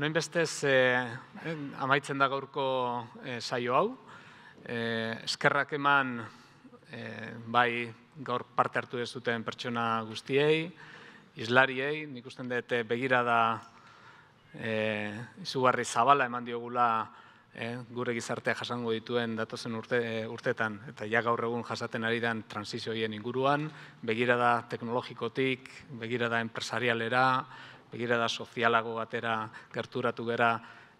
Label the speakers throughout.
Speaker 1: Honen bestez, eh, amaitzen da gaurko eh, saio hau. Eh, eskerrak eman, eh, bai, gaur parte hartu ez pertsona guztiei, islariei, nik usten dut eh, begira eh, izugarri zabala eman diogula eh, gure gizartea jasango dituen datozen urte, urtetan, eta ja gaur egun jasaten ari den transizioien inguruan, begira da teknologikotik, begira da enpresarialera, begirada sozialago batera gerturatu gera,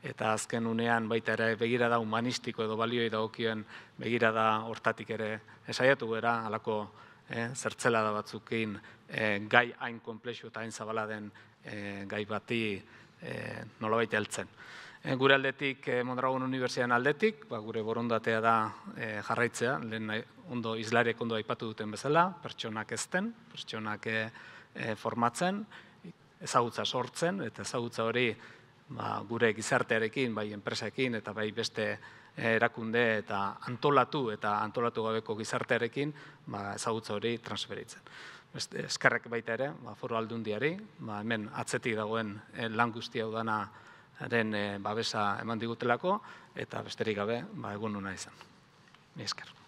Speaker 1: eta azken unean baita ere begirada humanistiko edo balioi dagokien begirada hortatik ere esaiatu gera, alako e, eh, zertzela da batzukin eh, gai hain kompleksu eta hain zabala den eh, gai bati e, nolabait heltzen. E, gure aldetik, e, Mondragon Unibertsian aldetik, ba, gure borondatea da jarraitzea, lehen ondo islarek ondo aipatu duten bezala, pertsonak ezten, pertsonak e, formatzen, ezagutza sortzen, eta ezagutza hori ba, gure gizartearekin, bai enpresekin, eta bai beste eh, erakunde, eta antolatu, eta antolatu gabeko gizartearekin, ba, ezagutza hori transferitzen. Beste, eskarrek baita ere, ba, foro aldundiari, ba, hemen atzetik dagoen eh, lan guzti hau den eh, babesa eman digutelako, eta besterik gabe, ba, egun nuna izan. esker.